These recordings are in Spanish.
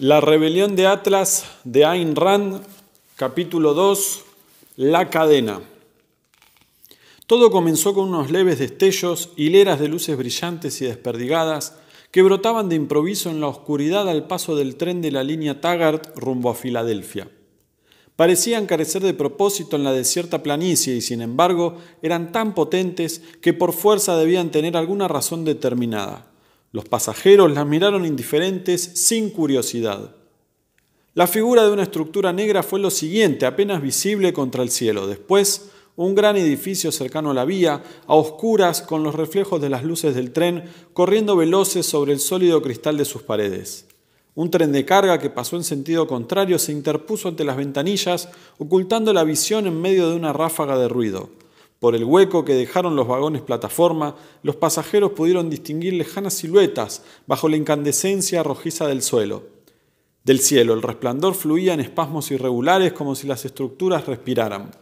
La rebelión de Atlas de Ayn Rand, capítulo 2, La cadena. Todo comenzó con unos leves destellos, hileras de luces brillantes y desperdigadas que brotaban de improviso en la oscuridad al paso del tren de la línea Taggart rumbo a Filadelfia. Parecían carecer de propósito en la desierta planicie y sin embargo eran tan potentes que por fuerza debían tener alguna razón determinada. Los pasajeros las miraron indiferentes, sin curiosidad. La figura de una estructura negra fue lo siguiente, apenas visible contra el cielo. Después, un gran edificio cercano a la vía, a oscuras con los reflejos de las luces del tren, corriendo veloces sobre el sólido cristal de sus paredes. Un tren de carga que pasó en sentido contrario se interpuso ante las ventanillas, ocultando la visión en medio de una ráfaga de ruido. Por el hueco que dejaron los vagones plataforma, los pasajeros pudieron distinguir lejanas siluetas bajo la incandescencia rojiza del suelo. Del cielo, el resplandor fluía en espasmos irregulares como si las estructuras respiraran.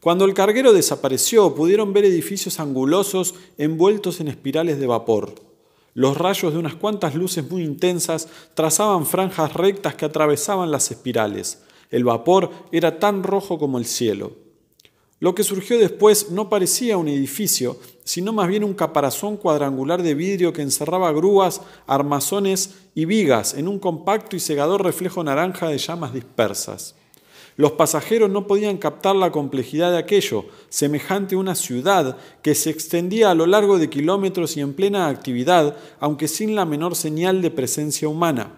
Cuando el carguero desapareció, pudieron ver edificios angulosos envueltos en espirales de vapor. Los rayos de unas cuantas luces muy intensas trazaban franjas rectas que atravesaban las espirales. El vapor era tan rojo como el cielo. Lo que surgió después no parecía un edificio, sino más bien un caparazón cuadrangular de vidrio que encerraba grúas, armazones y vigas en un compacto y cegador reflejo naranja de llamas dispersas. Los pasajeros no podían captar la complejidad de aquello, semejante a una ciudad que se extendía a lo largo de kilómetros y en plena actividad, aunque sin la menor señal de presencia humana.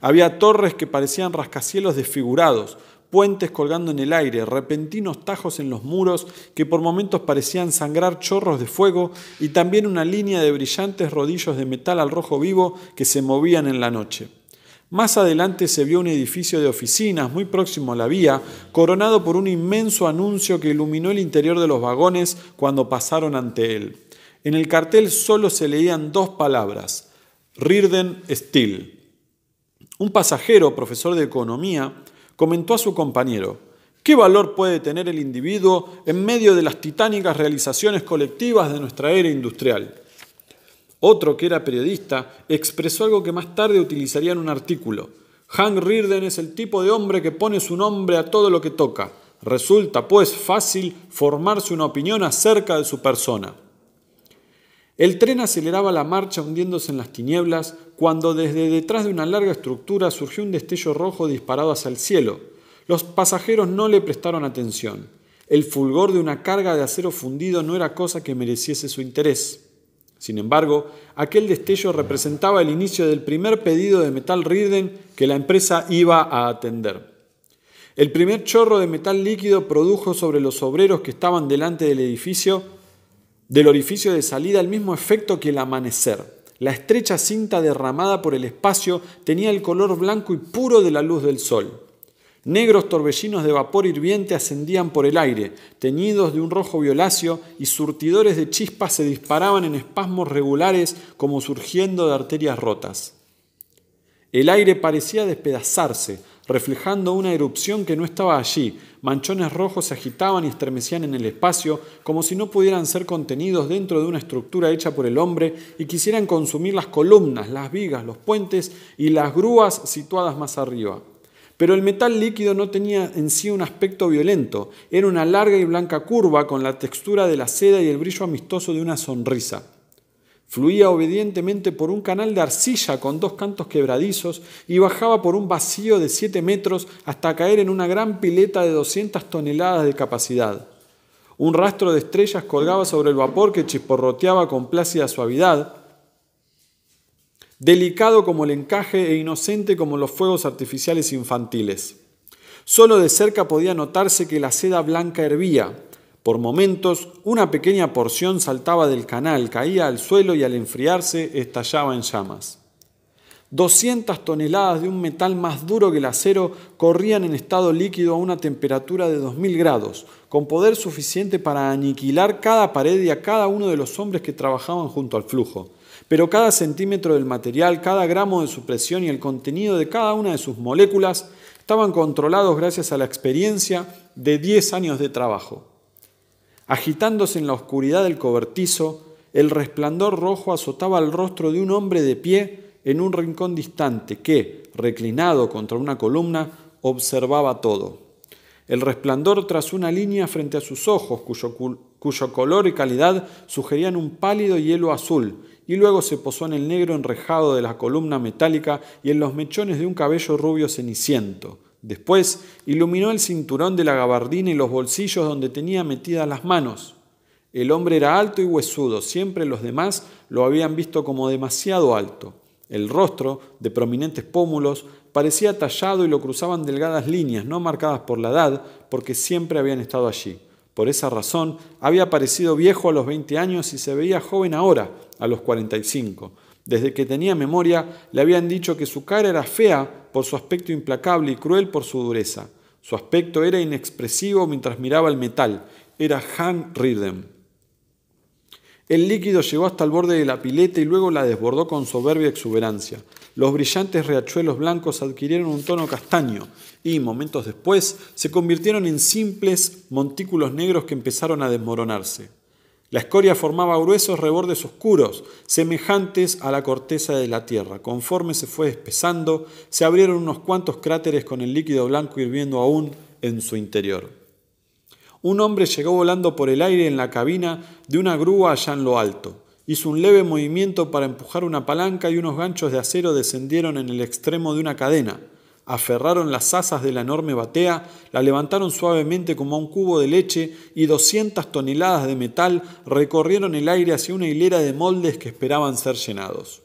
Había torres que parecían rascacielos desfigurados, puentes colgando en el aire, repentinos tajos en los muros que por momentos parecían sangrar chorros de fuego y también una línea de brillantes rodillos de metal al rojo vivo que se movían en la noche. Más adelante se vio un edificio de oficinas muy próximo a la vía, coronado por un inmenso anuncio que iluminó el interior de los vagones cuando pasaron ante él. En el cartel solo se leían dos palabras, Rirden Steel. Un pasajero, profesor de economía, comentó a su compañero, ¿qué valor puede tener el individuo en medio de las titánicas realizaciones colectivas de nuestra era industrial? Otro que era periodista expresó algo que más tarde utilizaría en un artículo. Hank Rirden es el tipo de hombre que pone su nombre a todo lo que toca. Resulta, pues, fácil formarse una opinión acerca de su persona. El tren aceleraba la marcha hundiéndose en las tinieblas cuando desde detrás de una larga estructura surgió un destello rojo disparado hacia el cielo. Los pasajeros no le prestaron atención. El fulgor de una carga de acero fundido no era cosa que mereciese su interés. Sin embargo, aquel destello representaba el inicio del primer pedido de metal Rieden que la empresa iba a atender. El primer chorro de metal líquido produjo sobre los obreros que estaban delante del edificio del orificio de salida el mismo efecto que el amanecer. La estrecha cinta derramada por el espacio tenía el color blanco y puro de la luz del sol. Negros torbellinos de vapor hirviente ascendían por el aire, teñidos de un rojo violáceo, y surtidores de chispas se disparaban en espasmos regulares como surgiendo de arterias rotas. El aire parecía despedazarse, reflejando una erupción que no estaba allí. Manchones rojos se agitaban y estremecían en el espacio, como si no pudieran ser contenidos dentro de una estructura hecha por el hombre y quisieran consumir las columnas, las vigas, los puentes y las grúas situadas más arriba. Pero el metal líquido no tenía en sí un aspecto violento, era una larga y blanca curva con la textura de la seda y el brillo amistoso de una sonrisa. Fluía obedientemente por un canal de arcilla con dos cantos quebradizos y bajaba por un vacío de 7 metros hasta caer en una gran pileta de 200 toneladas de capacidad. Un rastro de estrellas colgaba sobre el vapor que chisporroteaba con plácida suavidad, delicado como el encaje e inocente como los fuegos artificiales infantiles. Solo de cerca podía notarse que la seda blanca hervía, por momentos, una pequeña porción saltaba del canal, caía al suelo y al enfriarse estallaba en llamas. 200 toneladas de un metal más duro que el acero corrían en estado líquido a una temperatura de 2000 grados, con poder suficiente para aniquilar cada pared y a cada uno de los hombres que trabajaban junto al flujo. Pero cada centímetro del material, cada gramo de su presión y el contenido de cada una de sus moléculas estaban controlados gracias a la experiencia de 10 años de trabajo. Agitándose en la oscuridad del cobertizo, el resplandor rojo azotaba el rostro de un hombre de pie en un rincón distante que, reclinado contra una columna, observaba todo. El resplandor trazó una línea frente a sus ojos cuyo, cuyo color y calidad sugerían un pálido hielo azul, y luego se posó en el negro enrejado de la columna metálica y en los mechones de un cabello rubio ceniciento, Después iluminó el cinturón de la gabardina y los bolsillos donde tenía metidas las manos. El hombre era alto y huesudo, siempre los demás lo habían visto como demasiado alto. El rostro, de prominentes pómulos, parecía tallado y lo cruzaban delgadas líneas, no marcadas por la edad, porque siempre habían estado allí. Por esa razón, había parecido viejo a los 20 años y se veía joven ahora, a los 45. Desde que tenía memoria, le habían dicho que su cara era fea por su aspecto implacable y cruel por su dureza. Su aspecto era inexpresivo mientras miraba el metal. Era Han Rirden. El líquido llegó hasta el borde de la pileta y luego la desbordó con soberbia exuberancia. Los brillantes riachuelos blancos adquirieron un tono castaño y, momentos después, se convirtieron en simples montículos negros que empezaron a desmoronarse. La escoria formaba gruesos rebordes oscuros, semejantes a la corteza de la Tierra. Conforme se fue espesando, se abrieron unos cuantos cráteres con el líquido blanco hirviendo aún en su interior. Un hombre llegó volando por el aire en la cabina de una grúa allá en lo alto. Hizo un leve movimiento para empujar una palanca y unos ganchos de acero descendieron en el extremo de una cadena aferraron las asas de la enorme batea, la levantaron suavemente como a un cubo de leche y 200 toneladas de metal recorrieron el aire hacia una hilera de moldes que esperaban ser llenados.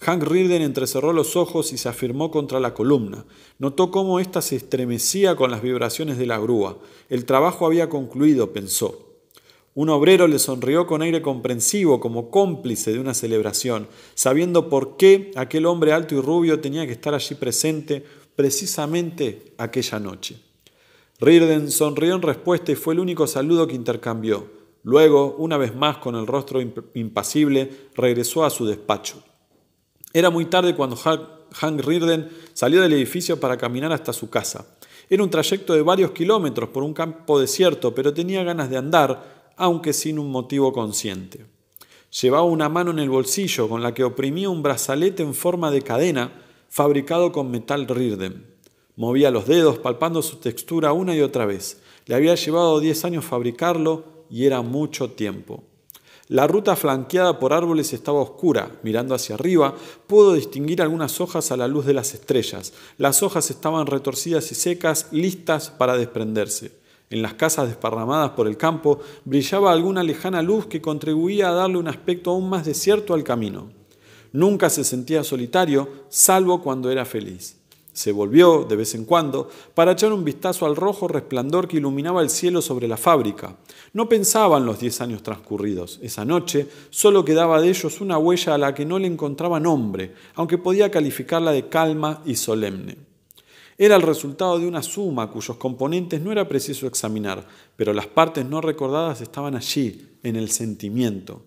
Hank Rirden entrecerró los ojos y se afirmó contra la columna. Notó cómo ésta se estremecía con las vibraciones de la grúa. El trabajo había concluido, pensó. Un obrero le sonrió con aire comprensivo como cómplice de una celebración, sabiendo por qué aquel hombre alto y rubio tenía que estar allí presente precisamente aquella noche. Rirden sonrió en respuesta y fue el único saludo que intercambió. Luego, una vez más con el rostro impasible, regresó a su despacho. Era muy tarde cuando Hank Rirden salió del edificio para caminar hasta su casa. Era un trayecto de varios kilómetros por un campo desierto, pero tenía ganas de andar aunque sin un motivo consciente. Llevaba una mano en el bolsillo con la que oprimía un brazalete en forma de cadena fabricado con metal Rirden. Movía los dedos palpando su textura una y otra vez. Le había llevado 10 años fabricarlo y era mucho tiempo. La ruta flanqueada por árboles estaba oscura. Mirando hacia arriba, pudo distinguir algunas hojas a la luz de las estrellas. Las hojas estaban retorcidas y secas, listas para desprenderse. En las casas desparramadas por el campo brillaba alguna lejana luz que contribuía a darle un aspecto aún más desierto al camino. Nunca se sentía solitario, salvo cuando era feliz. Se volvió, de vez en cuando, para echar un vistazo al rojo resplandor que iluminaba el cielo sobre la fábrica. No pensaba en los diez años transcurridos. Esa noche solo quedaba de ellos una huella a la que no le encontraba nombre, aunque podía calificarla de calma y solemne. Era el resultado de una suma cuyos componentes no era preciso examinar, pero las partes no recordadas estaban allí, en el sentimiento.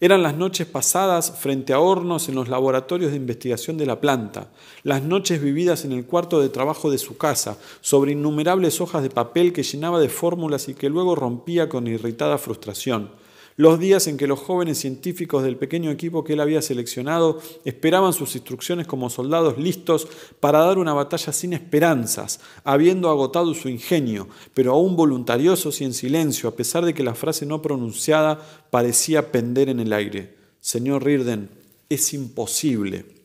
Eran las noches pasadas frente a hornos en los laboratorios de investigación de la planta, las noches vividas en el cuarto de trabajo de su casa, sobre innumerables hojas de papel que llenaba de fórmulas y que luego rompía con irritada frustración los días en que los jóvenes científicos del pequeño equipo que él había seleccionado esperaban sus instrucciones como soldados listos para dar una batalla sin esperanzas, habiendo agotado su ingenio, pero aún voluntariosos y en silencio, a pesar de que la frase no pronunciada parecía pender en el aire. Señor Rirden, es imposible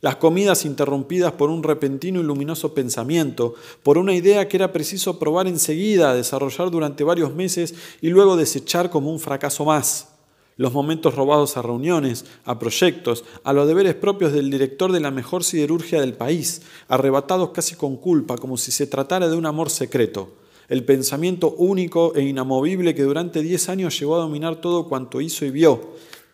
las comidas interrumpidas por un repentino y luminoso pensamiento, por una idea que era preciso probar enseguida, desarrollar durante varios meses y luego desechar como un fracaso más los momentos robados a reuniones, a proyectos, a los deberes propios del director de la mejor siderurgia del país, arrebatados casi con culpa, como si se tratara de un amor secreto. El pensamiento único e inamovible que durante diez años llegó a dominar todo cuanto hizo y vio,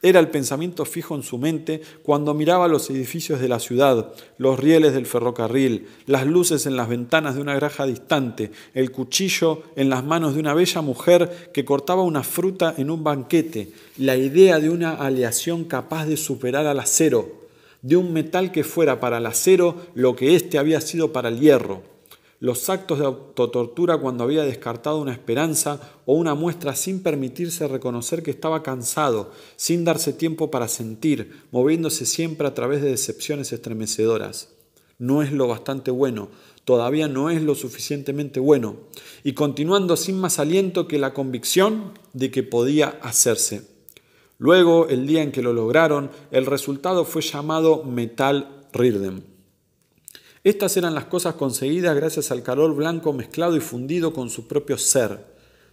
era el pensamiento fijo en su mente cuando miraba los edificios de la ciudad, los rieles del ferrocarril, las luces en las ventanas de una granja distante, el cuchillo en las manos de una bella mujer que cortaba una fruta en un banquete, la idea de una aleación capaz de superar al acero, de un metal que fuera para el acero lo que éste había sido para el hierro los actos de autotortura cuando había descartado una esperanza o una muestra sin permitirse reconocer que estaba cansado, sin darse tiempo para sentir, moviéndose siempre a través de decepciones estremecedoras. No es lo bastante bueno, todavía no es lo suficientemente bueno, y continuando sin más aliento que la convicción de que podía hacerse. Luego, el día en que lo lograron, el resultado fue llamado Metal Rirden. Estas eran las cosas conseguidas gracias al calor blanco mezclado y fundido con su propio ser.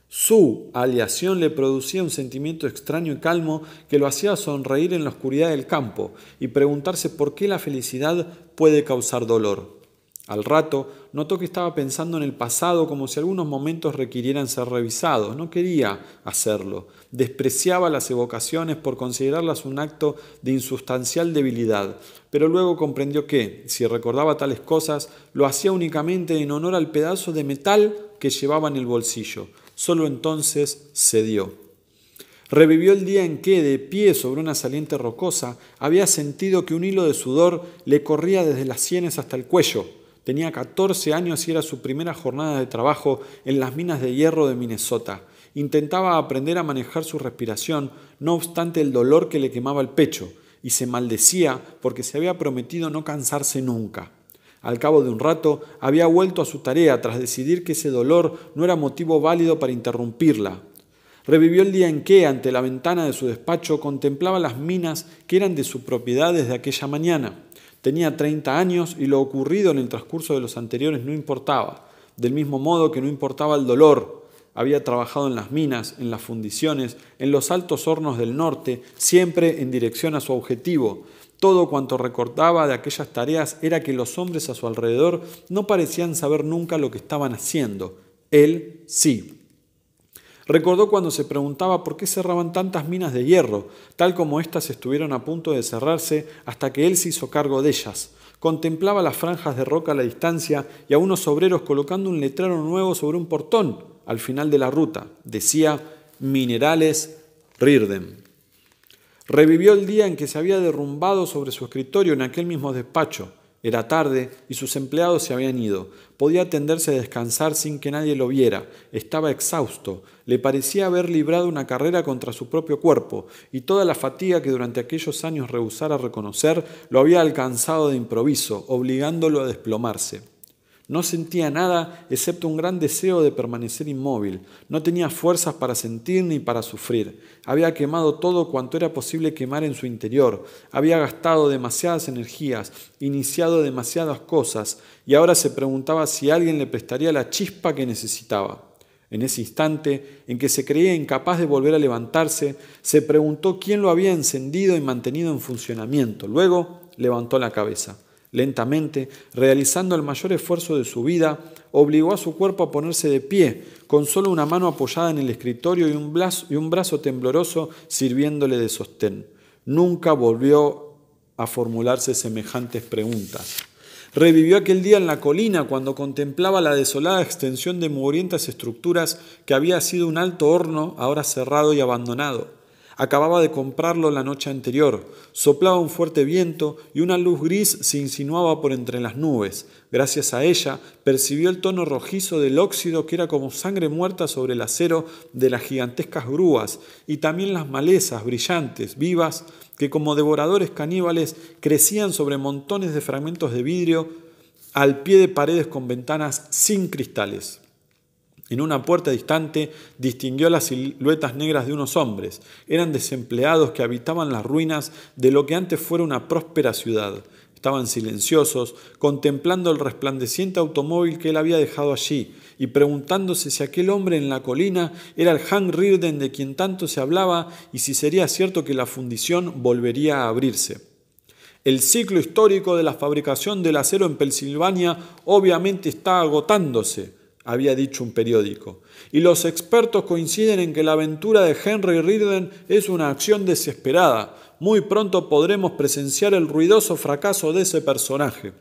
Su aleación le producía un sentimiento extraño y calmo que lo hacía sonreír en la oscuridad del campo y preguntarse por qué la felicidad puede causar dolor. Al rato, notó que estaba pensando en el pasado como si algunos momentos requirieran ser revisados. No quería hacerlo. Despreciaba las evocaciones por considerarlas un acto de insustancial debilidad, pero luego comprendió que, si recordaba tales cosas, lo hacía únicamente en honor al pedazo de metal que llevaba en el bolsillo. Solo entonces cedió. Revivió el día en que, de pie sobre una saliente rocosa, había sentido que un hilo de sudor le corría desde las sienes hasta el cuello Tenía 14 años y era su primera jornada de trabajo en las minas de hierro de Minnesota. Intentaba aprender a manejar su respiración, no obstante el dolor que le quemaba el pecho, y se maldecía porque se había prometido no cansarse nunca. Al cabo de un rato, había vuelto a su tarea tras decidir que ese dolor no era motivo válido para interrumpirla. Revivió el día en que, ante la ventana de su despacho, contemplaba las minas que eran de su propiedad desde aquella mañana. Tenía 30 años y lo ocurrido en el transcurso de los anteriores no importaba, del mismo modo que no importaba el dolor. Había trabajado en las minas, en las fundiciones, en los altos hornos del norte, siempre en dirección a su objetivo. Todo cuanto recordaba de aquellas tareas era que los hombres a su alrededor no parecían saber nunca lo que estaban haciendo. Él sí. Recordó cuando se preguntaba por qué cerraban tantas minas de hierro, tal como éstas estuvieron a punto de cerrarse hasta que él se hizo cargo de ellas. Contemplaba las franjas de roca a la distancia y a unos obreros colocando un letrero nuevo sobre un portón al final de la ruta. Decía Minerales Rirden. Revivió el día en que se había derrumbado sobre su escritorio en aquel mismo despacho era tarde y sus empleados se habían ido. Podía atenderse a descansar sin que nadie lo viera. Estaba exhausto. Le parecía haber librado una carrera contra su propio cuerpo y toda la fatiga que durante aquellos años rehusara reconocer lo había alcanzado de improviso, obligándolo a desplomarse. No sentía nada excepto un gran deseo de permanecer inmóvil. No tenía fuerzas para sentir ni para sufrir. Había quemado todo cuanto era posible quemar en su interior. Había gastado demasiadas energías, iniciado demasiadas cosas, y ahora se preguntaba si alguien le prestaría la chispa que necesitaba. En ese instante en que se creía incapaz de volver a levantarse, se preguntó quién lo había encendido y mantenido en funcionamiento. Luego levantó la cabeza lentamente, realizando el mayor esfuerzo de su vida, obligó a su cuerpo a ponerse de pie, con solo una mano apoyada en el escritorio y un, brazo, y un brazo tembloroso sirviéndole de sostén. Nunca volvió a formularse semejantes preguntas. Revivió aquel día en la colina cuando contemplaba la desolada extensión de mugrientas estructuras que había sido un alto horno ahora cerrado y abandonado Acababa de comprarlo la noche anterior. Soplaba un fuerte viento y una luz gris se insinuaba por entre las nubes. Gracias a ella percibió el tono rojizo del óxido que era como sangre muerta sobre el acero de las gigantescas grúas y también las malezas brillantes, vivas, que como devoradores caníbales crecían sobre montones de fragmentos de vidrio al pie de paredes con ventanas sin cristales. En una puerta distante distinguió las siluetas negras de unos hombres. Eran desempleados que habitaban las ruinas de lo que antes fuera una próspera ciudad. Estaban silenciosos, contemplando el resplandeciente automóvil que él había dejado allí y preguntándose si aquel hombre en la colina era el Han Rirden de quien tanto se hablaba y si sería cierto que la fundición volvería a abrirse. El ciclo histórico de la fabricación del acero en Pensilvania obviamente está agotándose había dicho un periódico. Y los expertos coinciden en que la aventura de Henry Ridden es una acción desesperada. Muy pronto podremos presenciar el ruidoso fracaso de ese personaje.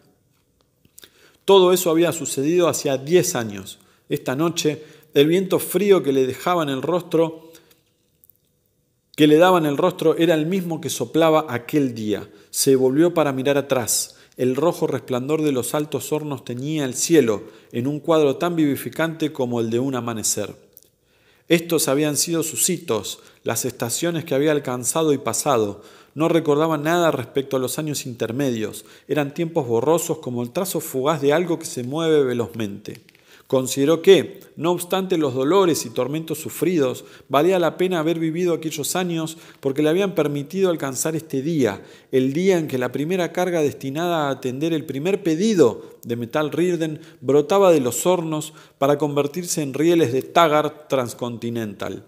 Todo eso había sucedido hacía 10 años. Esta noche, el viento frío que le dejaban el rostro que le daban el rostro era el mismo que soplaba aquel día. Se volvió para mirar atrás el rojo resplandor de los altos hornos teñía el cielo en un cuadro tan vivificante como el de un amanecer. Estos habían sido sus hitos, las estaciones que había alcanzado y pasado. No recordaba nada respecto a los años intermedios. Eran tiempos borrosos como el trazo fugaz de algo que se mueve velozmente. Consideró que, no obstante los dolores y tormentos sufridos, valía la pena haber vivido aquellos años porque le habían permitido alcanzar este día, el día en que la primera carga destinada a atender el primer pedido de metal Rirden brotaba de los hornos para convertirse en rieles de Tagar Transcontinental.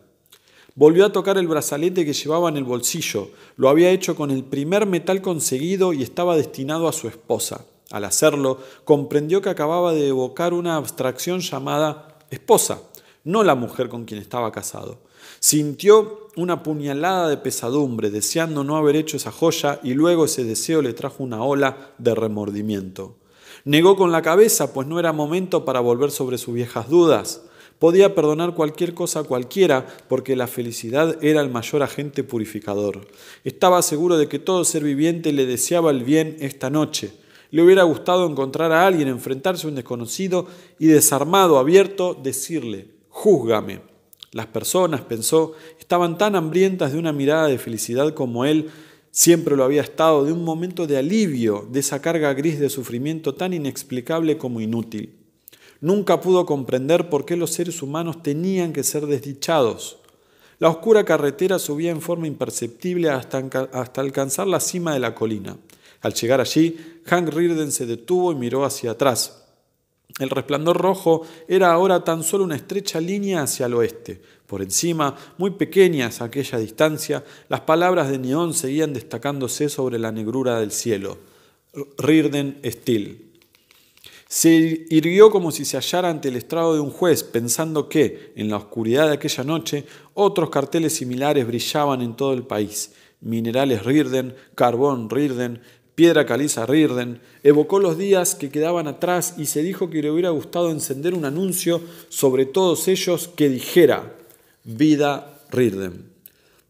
Volvió a tocar el brazalete que llevaba en el bolsillo, lo había hecho con el primer metal conseguido y estaba destinado a su esposa. Al hacerlo, comprendió que acababa de evocar una abstracción llamada esposa, no la mujer con quien estaba casado. Sintió una puñalada de pesadumbre, deseando no haber hecho esa joya, y luego ese deseo le trajo una ola de remordimiento. Negó con la cabeza, pues no era momento para volver sobre sus viejas dudas. Podía perdonar cualquier cosa cualquiera, porque la felicidad era el mayor agente purificador. Estaba seguro de que todo ser viviente le deseaba el bien esta noche. Le hubiera gustado encontrar a alguien, enfrentarse a un desconocido y desarmado, abierto, decirle, júzgame. Las personas, pensó, estaban tan hambrientas de una mirada de felicidad como él siempre lo había estado, de un momento de alivio de esa carga gris de sufrimiento tan inexplicable como inútil. Nunca pudo comprender por qué los seres humanos tenían que ser desdichados. La oscura carretera subía en forma imperceptible hasta, hasta, alcanzar la cima de la colina. Al llegar allí, Hank Rirden se detuvo y miró hacia atrás. El resplandor rojo era ahora tan solo una estrecha línea hacia el oeste. Por encima, muy pequeñas a aquella distancia, las palabras de neón seguían destacándose sobre la negrura del cielo. Rirden, Steel. Se irguió como si se hallara ante el estrado de un juez, pensando que, en la oscuridad de aquella noche, otros carteles similares brillaban en todo el país. Minerales Rirden, carbón Rirden piedra caliza Rirden, evocó los días que quedaban atrás y se dijo que le hubiera gustado encender un anuncio sobre todos ellos que dijera, vida Rirden.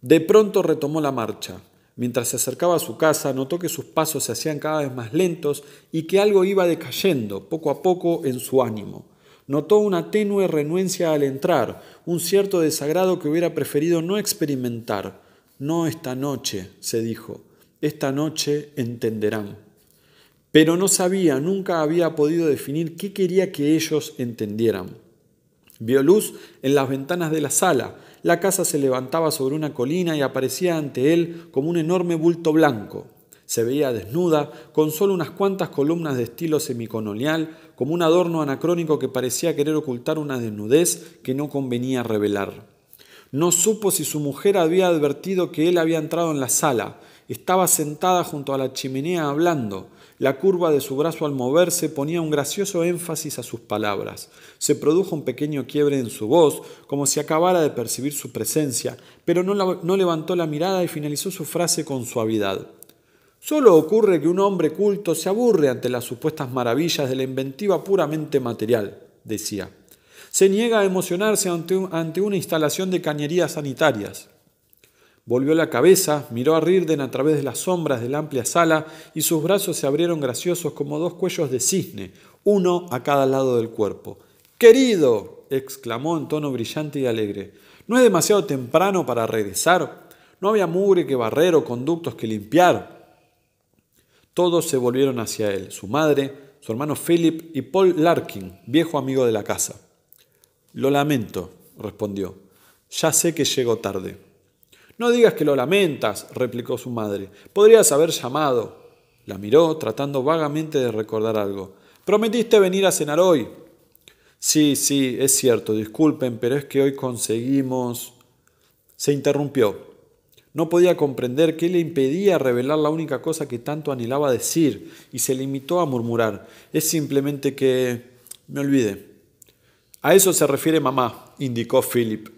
De pronto retomó la marcha. Mientras se acercaba a su casa, notó que sus pasos se hacían cada vez más lentos y que algo iba decayendo poco a poco en su ánimo. Notó una tenue renuencia al entrar, un cierto desagrado que hubiera preferido no experimentar. No esta noche, se dijo esta noche entenderán. Pero no sabía, nunca había podido definir qué quería que ellos entendieran. Vio luz en las ventanas de la sala. La casa se levantaba sobre una colina y aparecía ante él como un enorme bulto blanco. Se veía desnuda, con solo unas cuantas columnas de estilo semicolonial, como un adorno anacrónico que parecía querer ocultar una desnudez que no convenía revelar. No supo si su mujer había advertido que él había entrado en la sala, estaba sentada junto a la chimenea hablando. La curva de su brazo al moverse ponía un gracioso énfasis a sus palabras. Se produjo un pequeño quiebre en su voz, como si acabara de percibir su presencia, pero no, levantó la mirada y finalizó su frase con suavidad. Solo ocurre que un hombre culto se aburre ante las supuestas maravillas de la inventiva puramente material, decía. Se niega a emocionarse ante una instalación de cañerías sanitarias. Volvió la cabeza, miró a Rirden a través de las sombras de la amplia sala y sus brazos se abrieron graciosos como dos cuellos de cisne, uno a cada lado del cuerpo. Querido, exclamó en tono brillante y alegre, ¿no es demasiado temprano para regresar? No había mugre que barrer o conductos que limpiar. Todos se volvieron hacia él, su madre, su hermano Philip y Paul Larkin, viejo amigo de la casa. Lo lamento, respondió. Ya sé que llego tarde. No digas que lo lamentas, replicó su madre. Podrías haber llamado. La miró, tratando vagamente de recordar algo. Prometiste venir a cenar hoy. Sí, sí, es cierto, disculpen, pero es que hoy conseguimos... Se interrumpió. No podía comprender qué le impedía revelar la única cosa que tanto anhelaba decir y se limitó a murmurar. Es simplemente que... me olvide». A eso se refiere mamá, indicó Philip.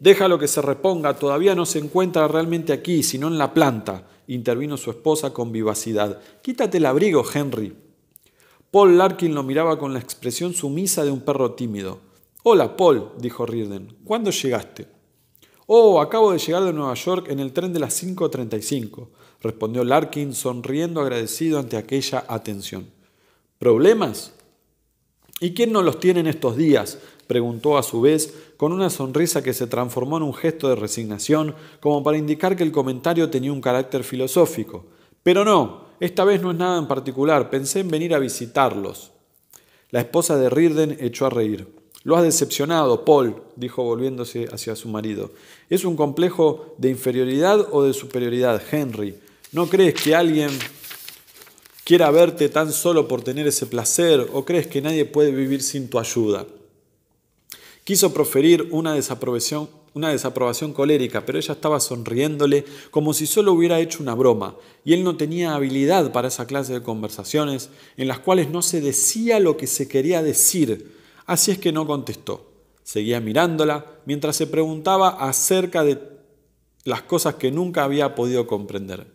Déjalo que se reponga, todavía no se encuentra realmente aquí, sino en la planta, intervino su esposa con vivacidad. Quítate el abrigo, Henry. Paul Larkin lo miraba con la expresión sumisa de un perro tímido. Hola, Paul, dijo riden ¿Cuándo llegaste? Oh, acabo de llegar de Nueva York en el tren de las 5.35, respondió Larkin, sonriendo agradecido ante aquella atención. ¿Problemas? ¿Y quién no los tiene en estos días? preguntó a su vez, con una sonrisa que se transformó en un gesto de resignación, como para indicar que el comentario tenía un carácter filosófico. Pero no, esta vez no es nada en particular, pensé en venir a visitarlos. La esposa de Rirden echó a reír. Lo has decepcionado, Paul, dijo volviéndose hacia su marido. ¿Es un complejo de inferioridad o de superioridad, Henry? ¿No crees que alguien quiera verte tan solo por tener ese placer o crees que nadie puede vivir sin tu ayuda? Quiso proferir una desaprobación, una desaprobación colérica, pero ella estaba sonriéndole como si solo hubiera hecho una broma, y él no tenía habilidad para esa clase de conversaciones en las cuales no se decía lo que se quería decir, así es que no contestó. Seguía mirándola mientras se preguntaba acerca de las cosas que nunca había podido comprender.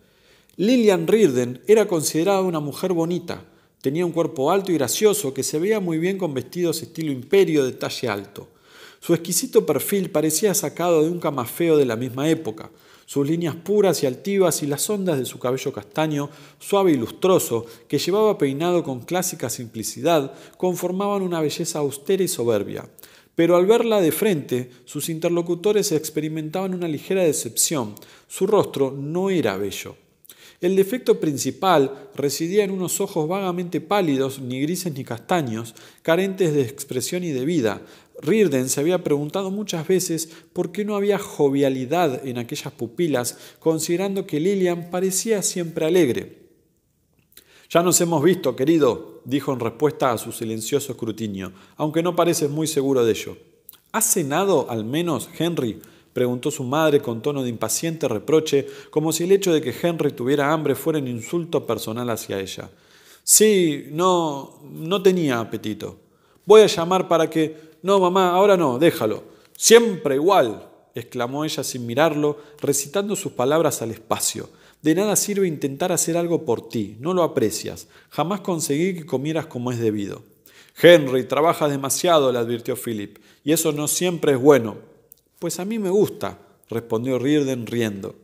Lillian Rirden era considerada una mujer bonita, tenía un cuerpo alto y gracioso que se veía muy bien con vestidos estilo imperio de talle alto. Su exquisito perfil parecía sacado de un camafeo de la misma época. Sus líneas puras y altivas y las ondas de su cabello castaño, suave y lustroso, que llevaba peinado con clásica simplicidad, conformaban una belleza austera y soberbia. Pero al verla de frente, sus interlocutores experimentaban una ligera decepción. Su rostro no era bello. El defecto principal residía en unos ojos vagamente pálidos, ni grises ni castaños, carentes de expresión y de vida. Rirden se había preguntado muchas veces por qué no había jovialidad en aquellas pupilas, considerando que Lillian parecía siempre alegre. Ya nos hemos visto, querido, dijo en respuesta a su silencioso escrutinio, aunque no pareces muy seguro de ello. ¿Has cenado al menos, Henry? preguntó su madre con tono de impaciente reproche, como si el hecho de que Henry tuviera hambre fuera un insulto personal hacia ella. Sí, no, no tenía apetito. Voy a llamar para que... No, mamá, ahora no, déjalo. Siempre igual, exclamó ella sin mirarlo, recitando sus palabras al espacio. De nada sirve intentar hacer algo por ti, no lo aprecias. Jamás conseguí que comieras como es debido. Henry, trabaja demasiado, le advirtió Philip, y eso no siempre es bueno. Pues a mí me gusta, respondió Riordan riendo.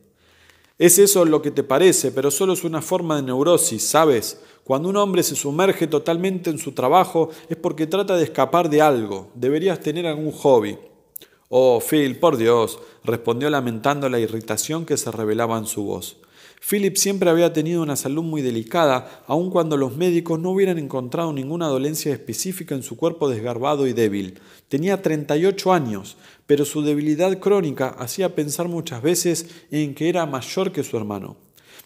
Es eso lo que te parece, pero solo es una forma de neurosis, ¿sabes? Cuando un hombre se sumerge totalmente en su trabajo es porque trata de escapar de algo. Deberías tener algún hobby. Oh, Phil, por Dios, respondió lamentando la irritación que se revelaba en su voz. Philip siempre había tenido una salud muy delicada, aun cuando los médicos no hubieran encontrado ninguna dolencia específica en su cuerpo desgarbado y débil. Tenía 38 años, pero su debilidad crónica hacía pensar muchas veces en que era mayor que su hermano.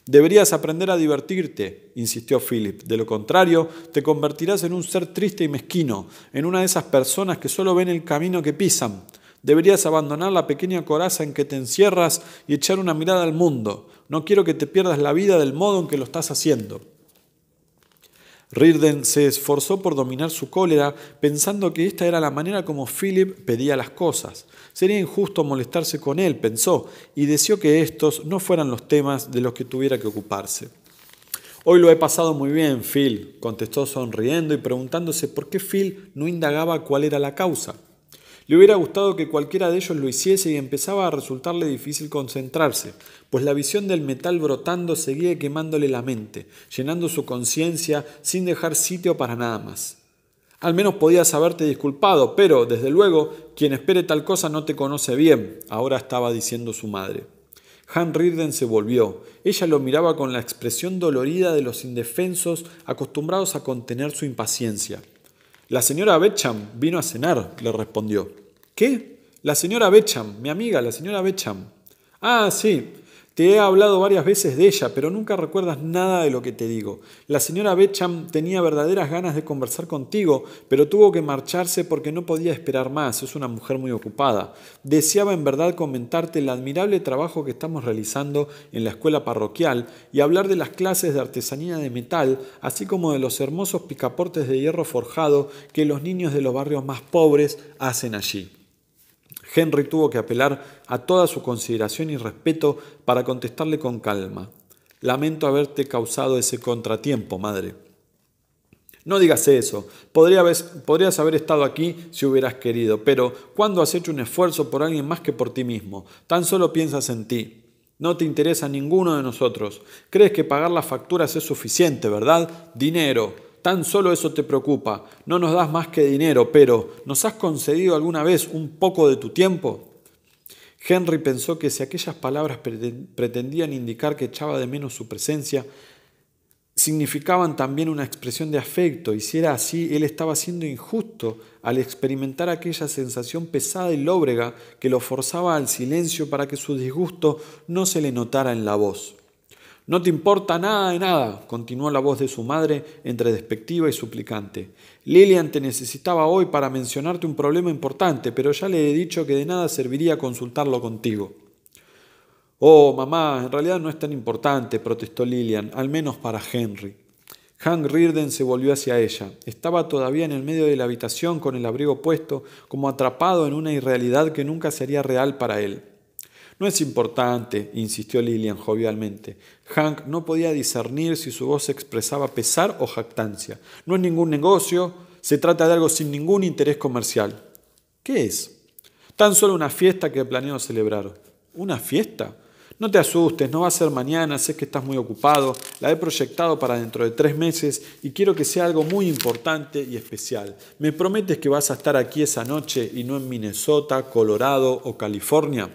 Deberías aprender a divertirte, insistió Philip. De lo contrario, te convertirás en un ser triste y mezquino, en una de esas personas que solo ven el camino que pisan. Deberías abandonar la pequeña coraza en que te encierras y echar una mirada al mundo. No quiero que te pierdas la vida del modo en que lo estás haciendo. Rirden se esforzó por dominar su cólera, pensando que esta era la manera como Philip pedía las cosas. Sería injusto molestarse con él, pensó, y deseó que estos no fueran los temas de los que tuviera que ocuparse. Hoy lo he pasado muy bien, Phil, contestó sonriendo y preguntándose por qué Phil no indagaba cuál era la causa. Le hubiera gustado que cualquiera de ellos lo hiciese y empezaba a resultarle difícil concentrarse, pues la visión del metal brotando seguía quemándole la mente, llenando su conciencia sin dejar sitio para nada más. Al menos podías haberte disculpado, pero, desde luego, quien espere tal cosa no te conoce bien, ahora estaba diciendo su madre. Han Rirden se volvió. Ella lo miraba con la expresión dolorida de los indefensos acostumbrados a contener su impaciencia. La señora Becham vino a cenar, le respondió. ¿Qué? La señora Becham, mi amiga, la señora Becham. Ah, sí, te he hablado varias veces de ella, pero nunca recuerdas nada de lo que te digo. La señora Becham tenía verdaderas ganas de conversar contigo, pero tuvo que marcharse porque no podía esperar más. Es una mujer muy ocupada. Deseaba en verdad comentarte el admirable trabajo que estamos realizando en la escuela parroquial y hablar de las clases de artesanía de metal, así como de los hermosos picaportes de hierro forjado que los niños de los barrios más pobres hacen allí. Henry tuvo que apelar a toda su consideración y respeto para contestarle con calma. Lamento haberte causado ese contratiempo, madre. No digas eso. podrías haber estado aquí si hubieras querido, pero ¿cuándo has hecho un esfuerzo por alguien más que por ti mismo? Tan solo piensas en ti. No te interesa ninguno de nosotros. Crees que pagar las facturas es suficiente, ¿verdad? Dinero. Tan solo eso te preocupa. No nos das más que dinero, pero ¿nos has concedido alguna vez un poco de tu tiempo? Henry pensó que si aquellas palabras pretendían indicar que echaba de menos su presencia, significaban también una expresión de afecto, y si era así, él estaba siendo injusto al experimentar aquella sensación pesada y lóbrega que lo forzaba al silencio para que su disgusto no se le notara en la voz. No te importa nada de nada, continuó la voz de su madre entre despectiva y suplicante. Lilian te necesitaba hoy para mencionarte un problema importante, pero ya le he dicho que de nada serviría consultarlo contigo. Oh, mamá, en realidad no es tan importante, protestó Lilian, al menos para Henry. Hank Rirden se volvió hacia ella. Estaba todavía en el medio de la habitación con el abrigo puesto, como atrapado en una irrealidad que nunca sería real para él. No es importante, insistió Lillian jovialmente. Hank no podía discernir si su voz expresaba pesar o jactancia. No es ningún negocio, se trata de algo sin ningún interés comercial. ¿Qué es? Tan solo una fiesta que planeo celebrar. ¿Una fiesta? No te asustes, no va a ser mañana, sé que estás muy ocupado, la he proyectado para dentro de tres meses y quiero que sea algo muy importante y especial. ¿Me prometes que vas a estar aquí esa noche y no en Minnesota, Colorado o California?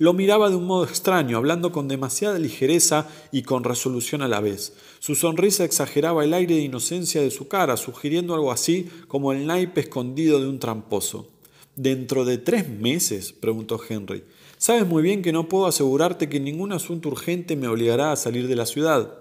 Lo miraba de un modo extraño, hablando con demasiada ligereza y con resolución a la vez. Su sonrisa exageraba el aire de inocencia de su cara, sugiriendo algo así como el naipe escondido de un tramposo. ¿Dentro de tres meses? preguntó Henry. Sabes muy bien que no puedo asegurarte que ningún asunto urgente me obligará a salir de la ciudad.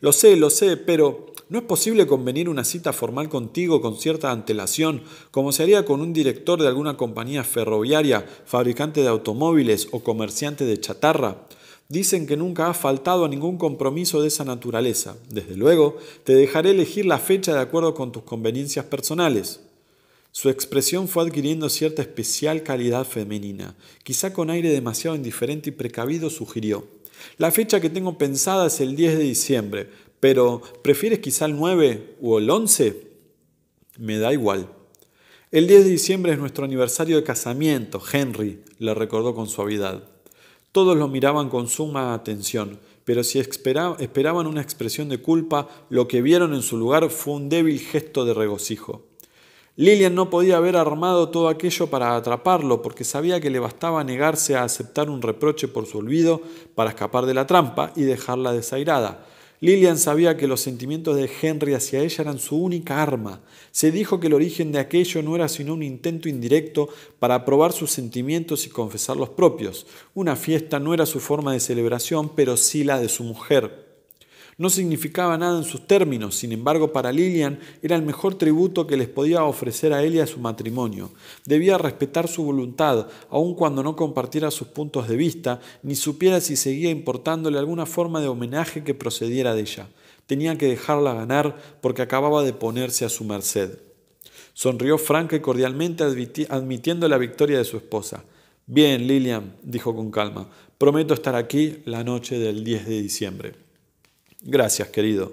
Lo sé, lo sé, pero no es posible convenir una cita formal contigo con cierta antelación, como se haría con un director de alguna compañía ferroviaria, fabricante de automóviles o comerciante de chatarra. Dicen que nunca ha faltado a ningún compromiso de esa naturaleza. Desde luego, te dejaré elegir la fecha de acuerdo con tus conveniencias personales. Su expresión fue adquiriendo cierta especial calidad femenina. Quizá con aire demasiado indiferente y precavido sugirió. La fecha que tengo pensada es el 10 de diciembre pero prefieres quizá el 9 o el 11, me da igual. El 10 de diciembre es nuestro aniversario de casamiento, Henry le recordó con suavidad. Todos lo miraban con suma atención, pero si esperaban una expresión de culpa, lo que vieron en su lugar fue un débil gesto de regocijo. Lillian no podía haber armado todo aquello para atraparlo, porque sabía que le bastaba negarse a aceptar un reproche por su olvido para escapar de la trampa y dejarla desairada. Lillian sabía que los sentimientos de Henry hacia ella eran su única arma. Se dijo que el origen de aquello no era sino un intento indirecto para probar sus sentimientos y confesar los propios. Una fiesta no era su forma de celebración, pero sí la de su mujer. No significaba nada en sus términos, sin embargo para Lilian era el mejor tributo que les podía ofrecer a él y a su matrimonio. Debía respetar su voluntad, aun cuando no compartiera sus puntos de vista, ni supiera si seguía importándole alguna forma de homenaje que procediera de ella. Tenía que dejarla ganar porque acababa de ponerse a su merced. Sonrió franca y cordialmente admitiendo la victoria de su esposa. Bien, Lilian, dijo con calma, prometo estar aquí la noche del 10 de diciembre. Gracias, querido.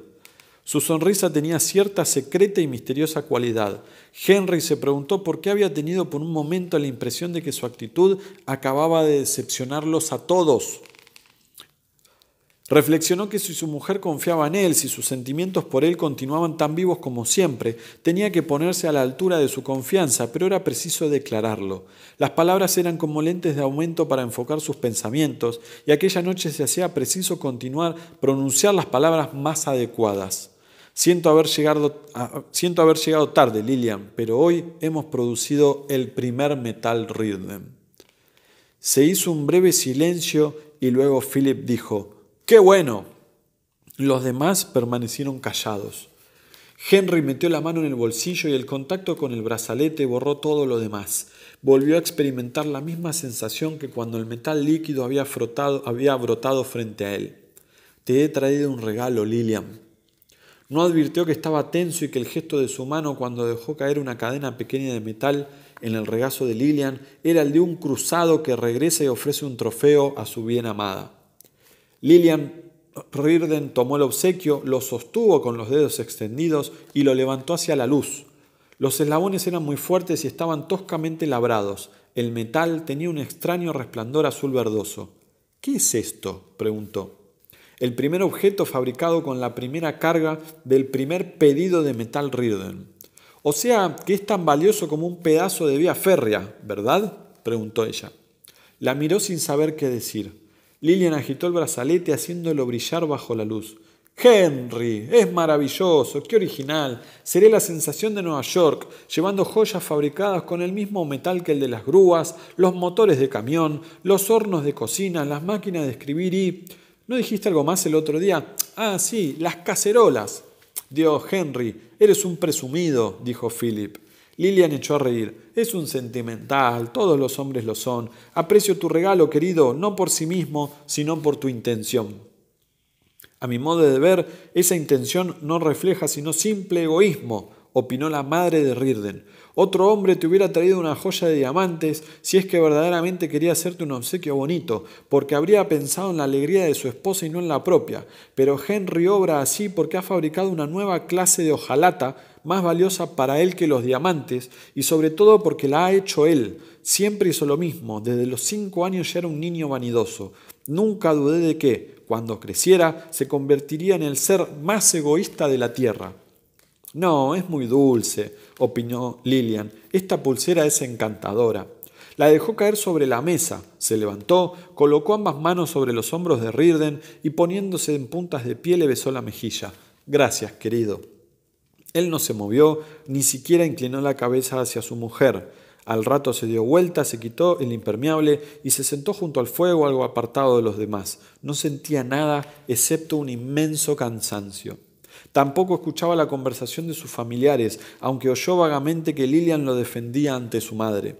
Su sonrisa tenía cierta secreta y misteriosa cualidad. Henry se preguntó por qué había tenido por un momento la impresión de que su actitud acababa de decepcionarlos a todos. Reflexionó que si su mujer confiaba en él, si sus sentimientos por él continuaban tan vivos como siempre, tenía que ponerse a la altura de su confianza, pero era preciso declararlo. Las palabras eran como lentes de aumento para enfocar sus pensamientos, y aquella noche se hacía preciso continuar pronunciar las palabras más adecuadas. Siento haber, llegado, tarde, Lilian, pero hoy hemos producido el primer metal rhythm. Se hizo un breve silencio y luego Philip dijo, ¡Qué bueno! Los demás permanecieron callados. Henry metió la mano en el bolsillo y el contacto con el brazalete borró todo lo demás. Volvió a experimentar la misma sensación que cuando el metal líquido había, frotado, había brotado frente a él. Te he traído un regalo, Lilian. No advirtió que estaba tenso y que el gesto de su mano cuando dejó caer una cadena pequeña de metal en el regazo de Lilian era el de un cruzado que regresa y ofrece un trofeo a su bien amada. Lillian Rirden tomó el obsequio, lo sostuvo con los dedos extendidos y lo levantó hacia la luz. Los eslabones eran muy fuertes y estaban toscamente labrados. El metal tenía un extraño resplandor azul verdoso. ¿Qué es esto? preguntó. El primer objeto fabricado con la primera carga del primer pedido de metal Rirden. O sea, que es tan valioso como un pedazo de vía férrea, ¿verdad? preguntó ella. La miró sin saber qué decir. Lillian agitó el brazalete haciéndolo brillar bajo la luz. Henry, es maravilloso, qué original. Seré la sensación de Nueva York, llevando joyas fabricadas con el mismo metal que el de las grúas, los motores de camión, los hornos de cocina, las máquinas de escribir y... ¿No dijiste algo más el otro día? Ah, sí, las cacerolas. Dios, Henry, eres un presumido, dijo Philip. Lilian echó a reír. Es un sentimental, todos los hombres lo son. Aprecio tu regalo, querido, no por sí mismo, sino por tu intención. A mi modo de ver, esa intención no refleja sino simple egoísmo, opinó la madre de Rirden. Otro hombre te hubiera traído una joya de diamantes si es que verdaderamente quería hacerte un obsequio bonito, porque habría pensado en la alegría de su esposa y no en la propia. Pero Henry obra así porque ha fabricado una nueva clase de hojalata más valiosa para él que los diamantes, y sobre todo porque la ha hecho él. Siempre hizo lo mismo, desde los cinco años ya era un niño vanidoso. Nunca dudé de que, cuando creciera, se convertiría en el ser más egoísta de la tierra. No, es muy dulce, opinó Lilian. Esta pulsera es encantadora. La dejó caer sobre la mesa, se levantó, colocó ambas manos sobre los hombros de Rirden y poniéndose en puntas de pie le besó la mejilla. Gracias, querido. Él no se movió, ni siquiera inclinó la cabeza hacia su mujer. Al rato se dio vuelta, se quitó el impermeable y se sentó junto al fuego, algo apartado de los demás. No sentía nada excepto un inmenso cansancio. Tampoco escuchaba la conversación de sus familiares, aunque oyó vagamente que Lilian lo defendía ante su madre.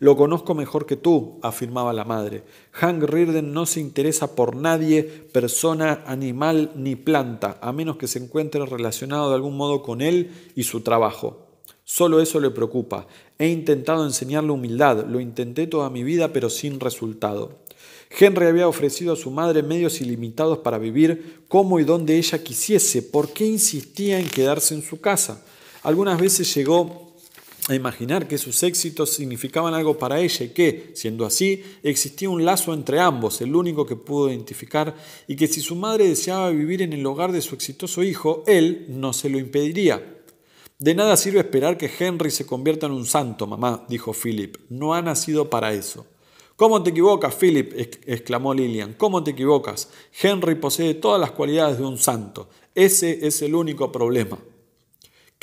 Lo conozco mejor que tú, afirmaba la madre. Hank Reardon no se interesa por nadie, persona, animal ni planta, a menos que se encuentre relacionado de algún modo con él y su trabajo. Solo eso le preocupa. He intentado enseñarle humildad, lo intenté toda mi vida, pero sin resultado. Henry había ofrecido a su madre medios ilimitados para vivir como y donde ella quisiese. ¿Por qué insistía en quedarse en su casa? Algunas veces llegó a imaginar que sus éxitos significaban algo para ella y que, siendo así, existía un lazo entre ambos, el único que pudo identificar, y que si su madre deseaba vivir en el hogar de su exitoso hijo, él no se lo impediría. De nada sirve esperar que Henry se convierta en un santo, mamá, dijo Philip. No ha nacido para eso. ¿Cómo te equivocas, Philip? exclamó Lillian. ¿Cómo te equivocas? Henry posee todas las cualidades de un santo. Ese es el único problema.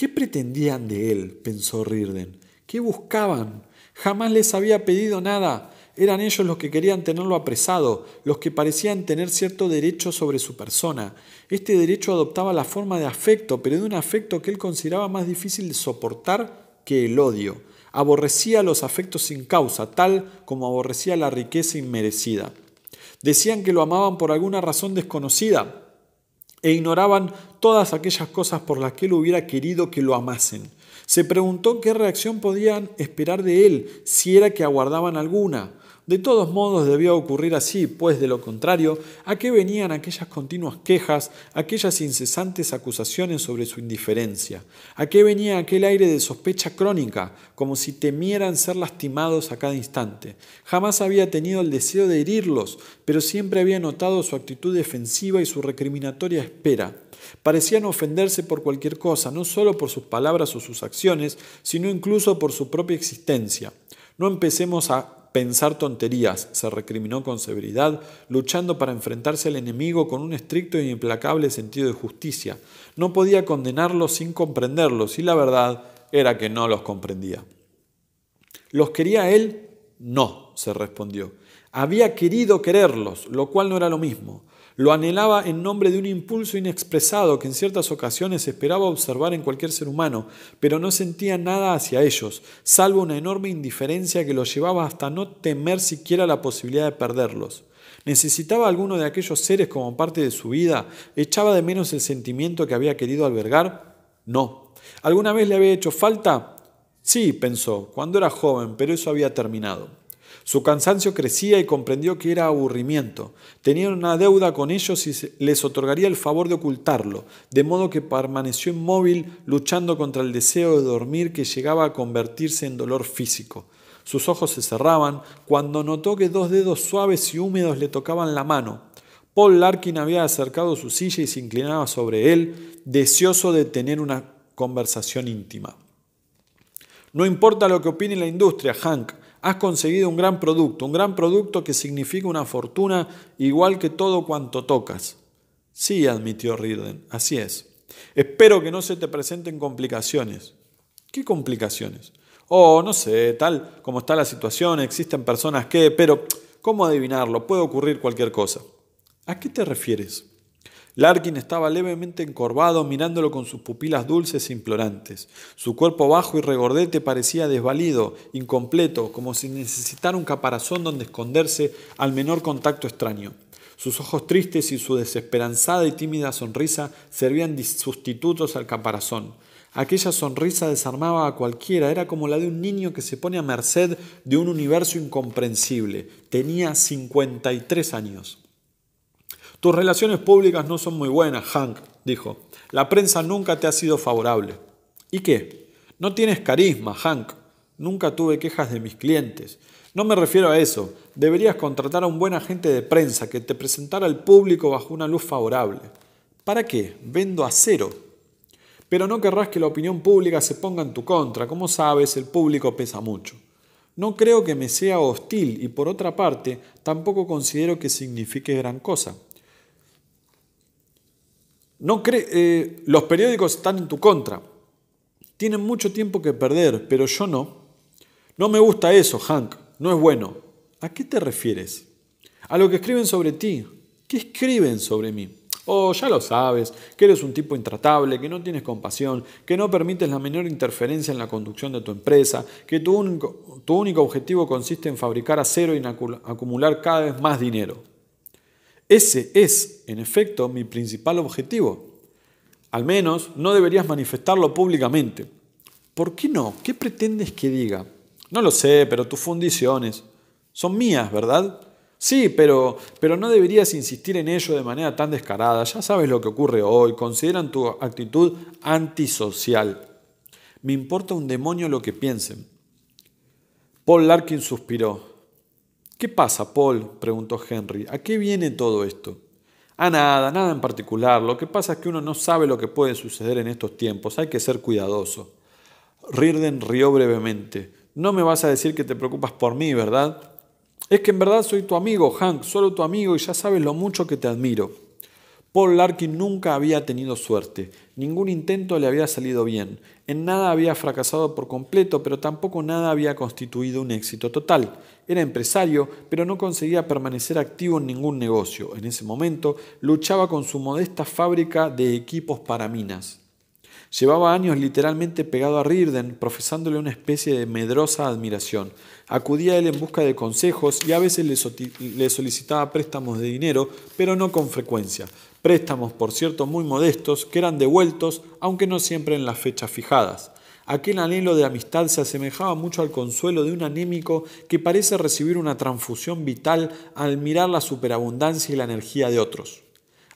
¿Qué pretendían de él? pensó Rirden. ¿Qué buscaban? Jamás les había pedido nada. Eran ellos los que querían tenerlo apresado, los que parecían tener cierto derecho sobre su persona. Este derecho adoptaba la forma de afecto, pero de un afecto que él consideraba más difícil de soportar que el odio. Aborrecía los afectos sin causa, tal como aborrecía la riqueza inmerecida. Decían que lo amaban por alguna razón desconocida, e ignoraban todas aquellas cosas por las que él hubiera querido que lo amasen. Se preguntó qué reacción podían esperar de él si era que aguardaban alguna. De todos modos debía ocurrir así, pues de lo contrario, ¿a qué venían aquellas continuas quejas, aquellas incesantes acusaciones sobre su indiferencia? ¿A qué venía aquel aire de sospecha crónica, como si temieran ser lastimados a cada instante? Jamás había tenido el deseo de herirlos, pero siempre había notado su actitud defensiva y su recriminatoria espera. Parecían ofenderse por cualquier cosa, no solo por sus palabras o sus acciones, sino incluso por su propia existencia. No empecemos a pensar tonterías, se recriminó con severidad, luchando para enfrentarse al enemigo con un estricto e implacable sentido de justicia. No podía condenarlos sin comprenderlos, y la verdad era que no los comprendía. ¿Los quería él? No, se respondió. Había querido quererlos, lo cual no era lo mismo. Lo anhelaba en nombre de un impulso inexpresado que en ciertas ocasiones esperaba observar en cualquier ser humano, pero no sentía nada hacia ellos, salvo una enorme indiferencia que lo llevaba hasta no temer siquiera la posibilidad de perderlos. Necesitaba alguno de aquellos seres como parte de su vida, echaba de menos el sentimiento que había querido albergar. No. ¿Alguna vez le había hecho falta? Sí, pensó, cuando era joven, pero eso había terminado. Su cansancio crecía y comprendió que era aburrimiento. Tenían una deuda con ellos y les otorgaría el favor de ocultarlo, de modo que permaneció inmóvil luchando contra el deseo de dormir que llegaba a convertirse en dolor físico. Sus ojos se cerraban cuando notó que dos dedos suaves y húmedos le tocaban la mano. Paul Larkin había acercado su silla y se inclinaba sobre él, deseoso de tener una conversación íntima. No importa lo que opine la industria, Hank, Has conseguido un gran producto, un gran producto que significa una fortuna igual que todo cuanto tocas. Sí, admitió Rirden, así es. Espero que no se te presenten complicaciones. ¿Qué complicaciones? Oh, no sé, tal como está la situación, existen personas que, pero, ¿cómo adivinarlo? Puede ocurrir cualquier cosa. ¿A qué te refieres? Larkin estaba levemente encorvado, mirándolo con sus pupilas dulces e implorantes. Su cuerpo bajo y regordete parecía desvalido, incompleto, como si necesitara un caparazón donde esconderse al menor contacto extraño. Sus ojos tristes y su desesperanzada y tímida sonrisa servían de sustitutos al caparazón. Aquella sonrisa desarmaba a cualquiera, era como la de un niño que se pone a merced de un universo incomprensible. Tenía 53 años. Tus relaciones públicas no son muy buenas, Hank, dijo. La prensa nunca te ha sido favorable. ¿Y qué? No tienes carisma, Hank. Nunca tuve quejas de mis clientes. No me refiero a eso. Deberías contratar a un buen agente de prensa que te presentara al público bajo una luz favorable. ¿Para qué? Vendo a cero. Pero no querrás que la opinión pública se ponga en tu contra. Como sabes, el público pesa mucho. No creo que me sea hostil y por otra parte, tampoco considero que signifique gran cosa. No eh, los periódicos están en tu contra. Tienen mucho tiempo que perder, pero yo no. No me gusta eso, Hank. No es bueno. ¿A qué te refieres? A lo que escriben sobre ti. ¿Qué escriben sobre mí? Oh, ya lo sabes, que eres un tipo intratable, que no tienes compasión, que no permites la menor interferencia en la conducción de tu empresa, que tu único, tu único objetivo consiste en fabricar acero y acumular cada vez más dinero. Ese es, en efecto, mi principal objetivo. Al menos no deberías manifestarlo públicamente. ¿Por qué no? ¿Qué pretendes que diga? No lo sé, pero tus fundiciones son mías, ¿verdad? Sí, pero, pero no deberías insistir en ello de manera tan descarada. Ya sabes lo que ocurre hoy. Consideran tu actitud antisocial. Me importa un demonio lo que piensen. Paul Larkin suspiró. ¿Qué pasa, Paul? preguntó Henry. ¿A qué viene todo esto? A nada, nada en particular. Lo que pasa es que uno no sabe lo que puede suceder en estos tiempos. Hay que ser cuidadoso. Rirden rió brevemente. No me vas a decir que te preocupas por mí, ¿verdad? Es que en verdad soy tu amigo, Hank, solo tu amigo, y ya sabes lo mucho que te admiro. Paul Larkin nunca había tenido suerte, ningún intento le había salido bien, en nada había fracasado por completo, pero tampoco nada había constituido un éxito total. Era empresario, pero no conseguía permanecer activo en ningún negocio. En ese momento luchaba con su modesta fábrica de equipos para minas. Llevaba años literalmente pegado a Rirden, profesándole una especie de medrosa admiración. Acudía a él en busca de consejos y a veces le solicitaba préstamos de dinero, pero no con frecuencia. Préstamos, por cierto, muy modestos, que eran devueltos, aunque no siempre en las fechas fijadas. Aquel anhelo de amistad se asemejaba mucho al consuelo de un anémico que parece recibir una transfusión vital al mirar la superabundancia y la energía de otros.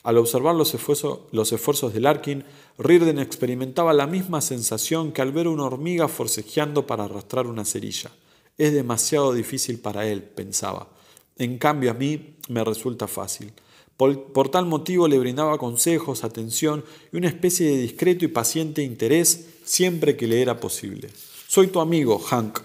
Al observar los, esfuerzos de Larkin, Rirden experimentaba la misma sensación que al ver una hormiga forcejeando para arrastrar una cerilla. Es demasiado difícil para él, pensaba. En cambio, a mí me resulta fácil. Por, tal motivo le brindaba consejos, atención y una especie de discreto y paciente interés siempre que le era posible. Soy tu amigo, Hank.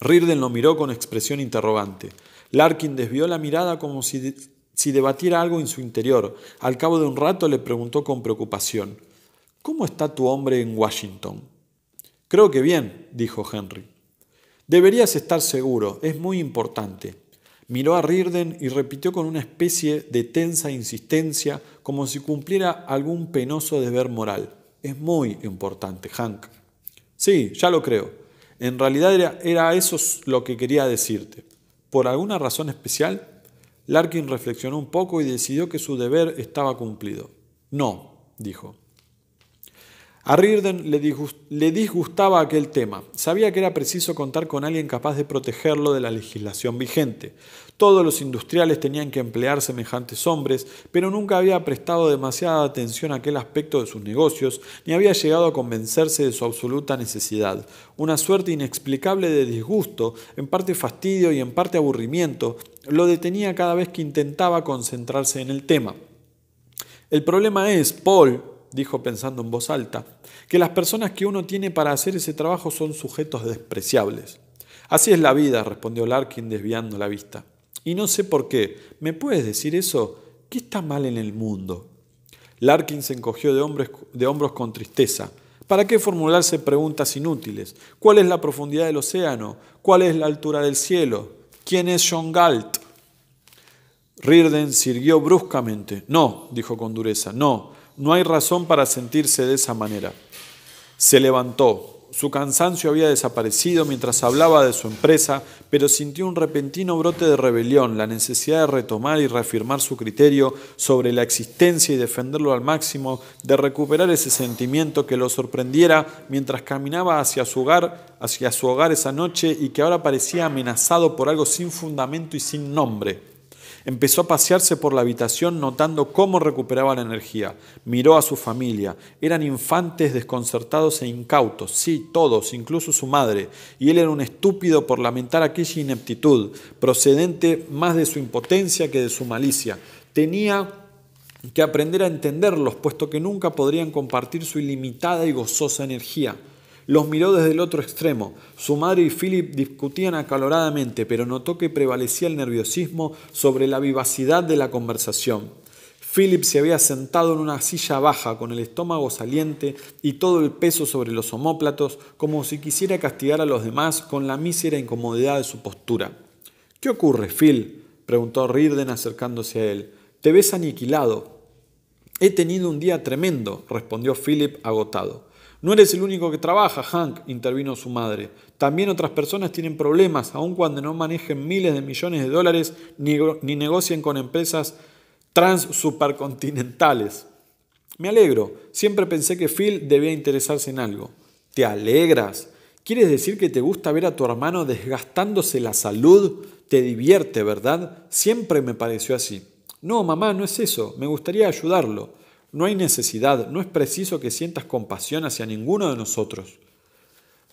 Rirden lo miró con expresión interrogante. Larkin desvió la mirada como si, si debatiera algo en su interior. Al cabo de un rato le preguntó con preocupación. ¿Cómo está tu hombre en Washington? Creo que bien, dijo Henry. Deberías estar seguro, es muy importante. Miró a Rirden y repitió con una especie de tensa insistencia, como si cumpliera algún penoso deber moral. Es muy importante, Hank. Sí, ya lo creo. En realidad era eso lo que quería decirte. ¿Por alguna razón especial? Larkin reflexionó un poco y decidió que su deber estaba cumplido. No, dijo. A Rirden le disgustaba aquel tema. Sabía que era preciso contar con alguien capaz de protegerlo de la legislación vigente. Todos los industriales tenían que emplear semejantes hombres, pero nunca había prestado demasiada atención a aquel aspecto de sus negocios, ni había llegado a convencerse de su absoluta necesidad. Una suerte inexplicable de disgusto, en parte fastidio y en parte aburrimiento, lo detenía cada vez que intentaba concentrarse en el tema. El problema es, Paul, dijo pensando en voz alta, que las personas que uno tiene para hacer ese trabajo son sujetos despreciables. Así es la vida, respondió Larkin desviando la vista. Y no sé por qué. ¿Me puedes decir eso? ¿Qué está mal en el mundo? Larkin se encogió de hombros, con tristeza. ¿Para qué formularse preguntas inútiles? ¿Cuál es la profundidad del océano? ¿Cuál es la altura del cielo? ¿Quién es John Galt? Rirden sirvió bruscamente. No, dijo con dureza, no. No hay razón para sentirse de esa manera. Se levantó. Su cansancio había desaparecido mientras hablaba de su empresa, pero sintió un repentino brote de rebelión, la necesidad de retomar y reafirmar su criterio sobre la existencia y defenderlo al máximo, de recuperar ese sentimiento que lo sorprendiera mientras caminaba hacia su hogar, hacia su hogar esa noche y que ahora parecía amenazado por algo sin fundamento y sin nombre. Empezó a pasearse por la habitación notando cómo recuperaba la energía. Miró a su familia. Eran infantes desconcertados e incautos, sí, todos, incluso su madre. Y él era un estúpido por lamentar aquella ineptitud, procedente más de su impotencia que de su malicia. Tenía que aprender a entenderlos, puesto que nunca podrían compartir su ilimitada y gozosa energía. Los miró desde el otro extremo. Su madre y Philip discutían acaloradamente, pero notó que prevalecía el nerviosismo sobre la vivacidad de la conversación. Philip se había sentado en una silla baja, con el estómago saliente y todo el peso sobre los omóplatos, como si quisiera castigar a los demás con la mísera incomodidad de su postura. ¿Qué ocurre, Phil? preguntó Rirden acercándose a él. Te ves aniquilado. He tenido un día tremendo, respondió Philip agotado. No eres el único que trabaja, Hank, intervino su madre. También otras personas tienen problemas, aun cuando no manejen miles de millones de dólares ni, negocien con empresas trans supercontinentales. Me alegro, siempre pensé que Phil debía interesarse en algo. ¿Te alegras? ¿Quieres decir que te gusta ver a tu hermano desgastándose la salud? Te divierte, ¿verdad? Siempre me pareció así. No, mamá, no es eso. Me gustaría ayudarlo. No hay necesidad, no es preciso que sientas compasión hacia ninguno de nosotros.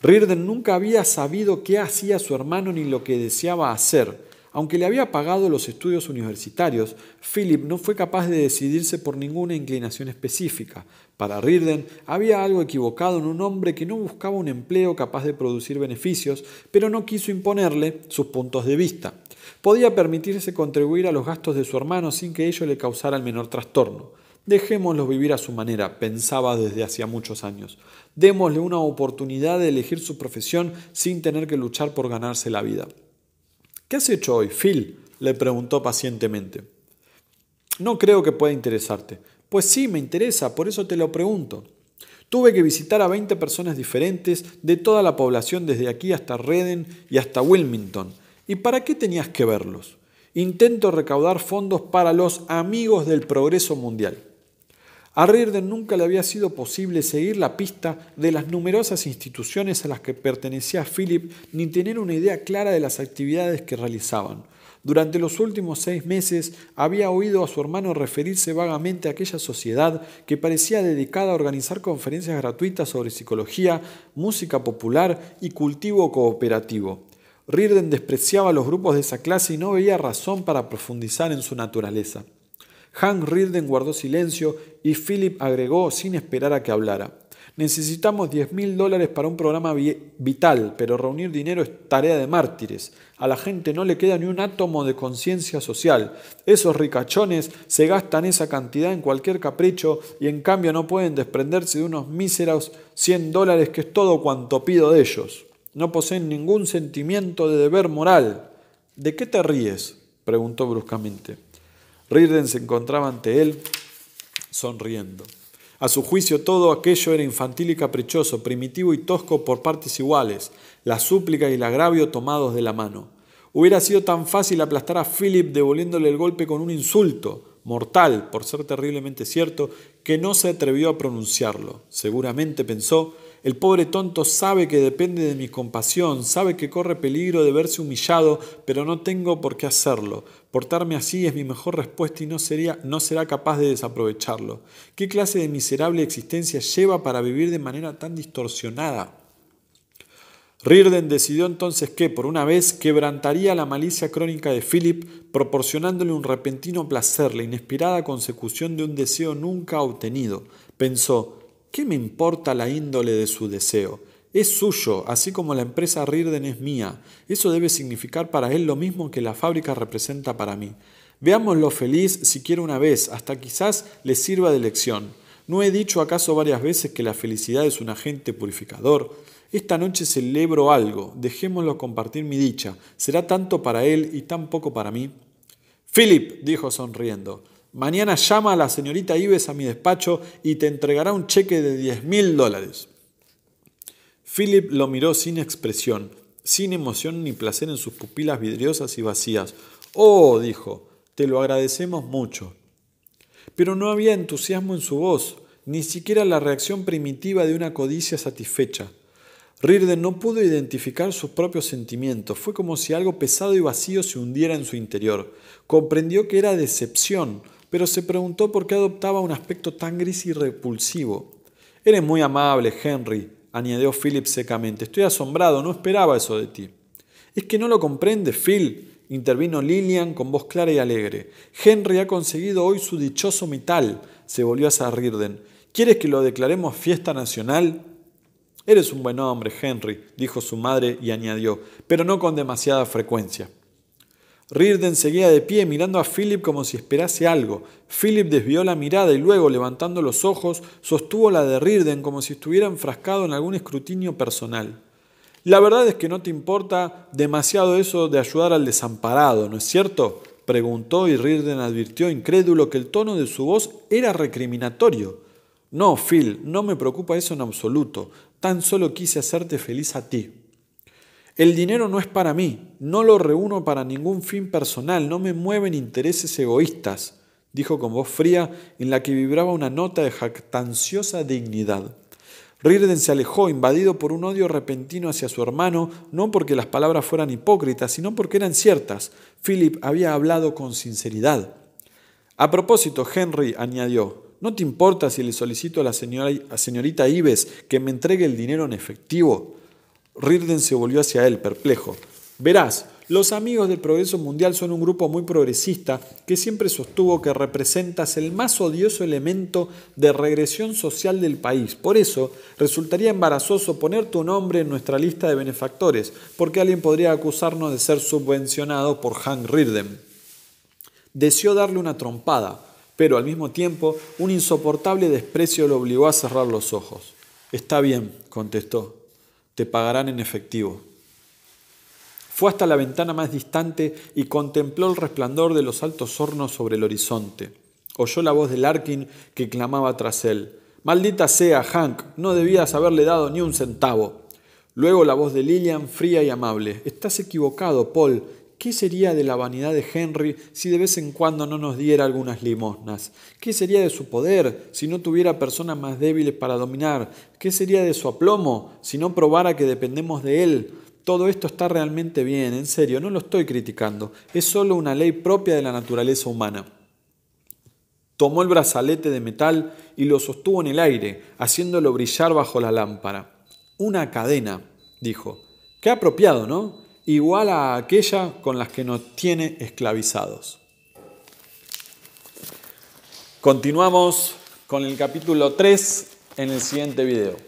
Rirden nunca había sabido qué hacía su hermano ni lo que deseaba hacer. Aunque le había pagado los estudios universitarios, Philip no fue capaz de decidirse por ninguna inclinación específica. Para Rirden, había algo equivocado en un hombre que no buscaba un empleo capaz de producir beneficios, pero no quiso imponerle sus puntos de vista. Podía permitirse contribuir a los gastos de su hermano sin que ello le causara el menor trastorno. Dejémoslos vivir a su manera, pensaba desde hacía muchos años. Démosle una oportunidad de elegir su profesión sin tener que luchar por ganarse la vida. ¿Qué has hecho hoy, Phil? le preguntó pacientemente. No creo que pueda interesarte. Pues sí, me interesa, por eso te lo pregunto. Tuve que visitar a 20 personas diferentes de toda la población desde aquí hasta Reden y hasta Wilmington. ¿Y para qué tenías que verlos? Intento recaudar fondos para los amigos del progreso mundial. A Reardon nunca le había sido posible seguir la pista de las numerosas instituciones a las que pertenecía Philip ni tener una idea clara de las actividades que realizaban. Durante los últimos seis meses había oído a su hermano referirse vagamente a aquella sociedad que parecía dedicada a organizar conferencias gratuitas sobre psicología, música popular y cultivo cooperativo. Rirden despreciaba a los grupos de esa clase y no veía razón para profundizar en su naturaleza. Hank Rilden guardó silencio y Philip agregó sin esperar a que hablara. Necesitamos 10 mil dólares para un programa vital, pero reunir dinero es tarea de mártires. A la gente no le queda ni un átomo de conciencia social. Esos ricachones se gastan esa cantidad en cualquier capricho y en cambio no pueden desprenderse de unos míseros 100 dólares que es todo cuanto pido de ellos. No poseen ningún sentimiento de deber moral. ¿De qué te ríes? preguntó bruscamente. Rirden se encontraba ante él sonriendo. A su juicio todo aquello era infantil y caprichoso, primitivo y tosco por partes iguales, la súplica y el agravio tomados de la mano. Hubiera sido tan fácil aplastar a Philip devolviéndole el golpe con un insulto, mortal, por ser terriblemente cierto, que no se atrevió a pronunciarlo. Seguramente pensó, el pobre tonto sabe que depende de mi compasión, sabe que corre peligro de verse humillado, pero no tengo por qué hacerlo. Portarme así es mi mejor respuesta y no, sería, no será capaz de desaprovecharlo. ¿Qué clase de miserable existencia lleva para vivir de manera tan distorsionada? Rirden decidió entonces que, por una vez, quebrantaría la malicia crónica de Philip, proporcionándole un repentino placer, la inesperada consecución de un deseo nunca obtenido. Pensó, ¿qué me importa la índole de su deseo? Es suyo, así como la empresa Rirden es mía. Eso debe significar para él lo mismo que la fábrica representa para mí. Veámoslo feliz siquiera una vez, hasta quizás le sirva de lección. ¿No he dicho acaso varias veces que la felicidad es un agente purificador? Esta noche celebro algo, dejémoslo compartir mi dicha. Será tanto para él y tan poco para mí. Philip, dijo sonriendo, mañana llama a la señorita Ives a mi despacho y te entregará un cheque de diez mil dólares. Philip lo miró sin expresión, sin emoción ni placer en sus pupilas vidriosas y vacías. Oh, dijo, te lo agradecemos mucho. Pero no había entusiasmo en su voz, ni siquiera la reacción primitiva de una codicia satisfecha. Rirden no pudo identificar sus propios sentimientos, fue como si algo pesado y vacío se hundiera en su interior. Comprendió que era decepción, pero se preguntó por qué adoptaba un aspecto tan gris y repulsivo. Eres muy amable, Henry, añadió Philip secamente. Estoy asombrado, no esperaba eso de ti. Es que no lo comprende, Phil, intervino Lillian con voz clara y alegre. Henry ha conseguido hoy su dichoso mital, se volvió a Rirden. ¿Quieres que lo declaremos fiesta nacional? Eres un buen hombre, Henry, dijo su madre y añadió, pero no con demasiada frecuencia. Rirden seguía de pie mirando a Philip como si esperase algo. Philip desvió la mirada y luego, levantando los ojos, sostuvo la de Rirden como si estuviera enfrascado en algún escrutinio personal. La verdad es que no te importa demasiado eso de ayudar al desamparado, ¿no es cierto? preguntó y Rirden advirtió incrédulo que el tono de su voz era recriminatorio. No, Phil, no me preocupa eso en absoluto. Tan solo quise hacerte feliz a ti. El dinero no es para mí, no lo reúno para ningún fin personal, no me mueven intereses egoístas, dijo con voz fría en la que vibraba una nota de jactanciosa dignidad. Rirden se alejó, invadido por un odio repentino hacia su hermano, no porque las palabras fueran hipócritas, sino porque eran ciertas. Philip había hablado con sinceridad. A propósito, Henry añadió, ¿no te importa si le solicito a la señora, señorita Ives que me entregue el dinero en efectivo? Rirden se volvió hacia él, perplejo. Verás, los amigos del progreso mundial son un grupo muy progresista que siempre sostuvo que representas el más odioso elemento de regresión social del país. Por eso, resultaría embarazoso poner tu nombre en nuestra lista de benefactores, porque alguien podría acusarnos de ser subvencionado por Hank Rirden. Deseó darle una trompada, pero al mismo tiempo un insoportable desprecio lo obligó a cerrar los ojos. Está bien, contestó te pagarán en efectivo. Fue hasta la ventana más distante y contempló el resplandor de los altos hornos sobre el horizonte. Oyó la voz de Larkin que clamaba tras él. Maldita sea, Hank, no debías haberle dado ni un centavo. Luego la voz de Lillian, fría y amable. Estás equivocado, Paul. ¿Qué sería de la vanidad de Henry si de vez en cuando no nos diera algunas limosnas? ¿Qué sería de su poder si no tuviera personas más débiles para dominar? ¿Qué sería de su aplomo si no probara que dependemos de él? Todo esto está realmente bien, en serio, no lo estoy criticando, es solo una ley propia de la naturaleza humana. Tomó el brazalete de metal y lo sostuvo en el aire, haciéndolo brillar bajo la lámpara. Una cadena, dijo. Qué apropiado, ¿no? igual a aquella con las que nos tiene esclavizados. Continuamos con el capítulo 3 en el siguiente video.